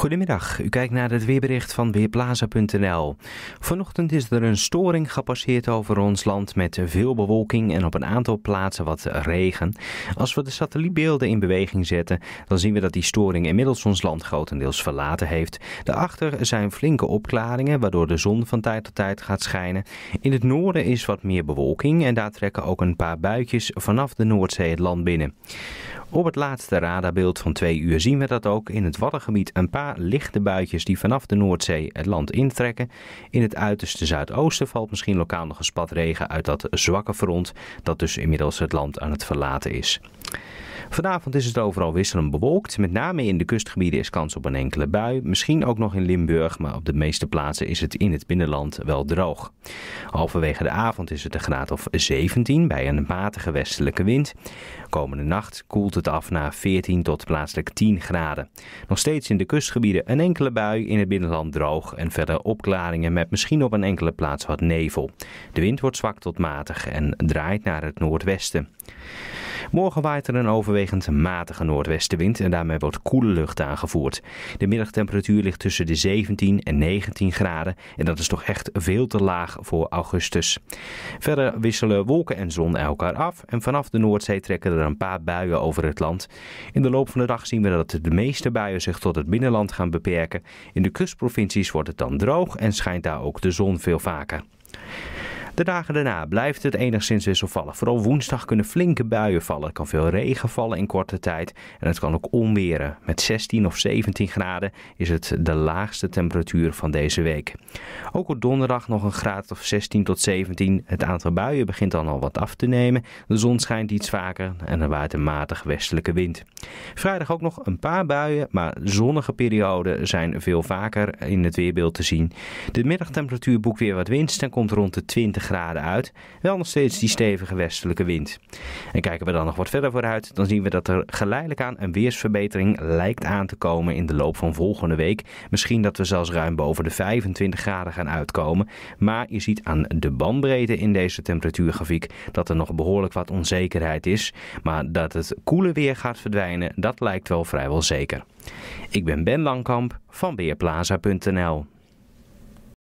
Goedemiddag, u kijkt naar het weerbericht van Weerplaza.nl. Vanochtend is er een storing gepasseerd over ons land met veel bewolking en op een aantal plaatsen wat regen. Als we de satellietbeelden in beweging zetten, dan zien we dat die storing inmiddels ons land grotendeels verlaten heeft. Daarachter zijn flinke opklaringen, waardoor de zon van tijd tot tijd gaat schijnen. In het noorden is wat meer bewolking en daar trekken ook een paar buitjes vanaf de Noordzee het land binnen. Op het laatste radarbeeld van twee uur zien we dat ook in het Waddengebied een paar lichte buitjes die vanaf de Noordzee het land intrekken. In het uiterste zuidoosten valt misschien lokaal nog een spat regen uit dat zwakke front dat dus inmiddels het land aan het verlaten is. Vanavond is het overal wisselend bewolkt. Met name in de kustgebieden is kans op een enkele bui. Misschien ook nog in Limburg, maar op de meeste plaatsen is het in het binnenland wel droog. Halverwege de avond is het een graad of 17 bij een matige westelijke wind. Komende nacht koelt het af naar 14 tot plaatselijk 10 graden. Nog steeds in de kustgebieden een enkele bui, in het binnenland droog en verder opklaringen met misschien op een enkele plaats wat nevel. De wind wordt zwak tot matig en draait naar het noordwesten. Morgen waait er een overwegend matige noordwestenwind en daarmee wordt koele lucht aangevoerd. De middagtemperatuur ligt tussen de 17 en 19 graden en dat is toch echt veel te laag voor augustus. Verder wisselen wolken en zon elkaar af en vanaf de Noordzee trekken er een paar buien over het land. In de loop van de dag zien we dat de meeste buien zich tot het binnenland gaan beperken. In de kustprovincies wordt het dan droog en schijnt daar ook de zon veel vaker. De dagen daarna blijft het enigszins wisselvallig. Vooral woensdag kunnen flinke buien vallen. Er kan veel regen vallen in korte tijd en het kan ook onweren. Met 16 of 17 graden is het de laagste temperatuur van deze week. Ook op donderdag nog een graad of 16 tot 17. Het aantal buien begint dan al wat af te nemen. De zon schijnt iets vaker en er waait een matig westelijke wind. Vrijdag ook nog een paar buien, maar zonnige perioden zijn veel vaker in het weerbeeld te zien. De middagtemperatuur boekt weer wat winst en komt rond de 20 uit. Wel nog steeds die stevige westelijke wind. En kijken we dan nog wat verder vooruit, dan zien we dat er geleidelijk aan een weersverbetering lijkt aan te komen in de loop van volgende week. Misschien dat we zelfs ruim boven de 25 graden gaan uitkomen. Maar je ziet aan de bandbreedte in deze temperatuurgrafiek dat er nog behoorlijk wat onzekerheid is. Maar dat het koele weer gaat verdwijnen, dat lijkt wel vrijwel zeker. Ik ben Ben Langkamp van Weerplaza.nl.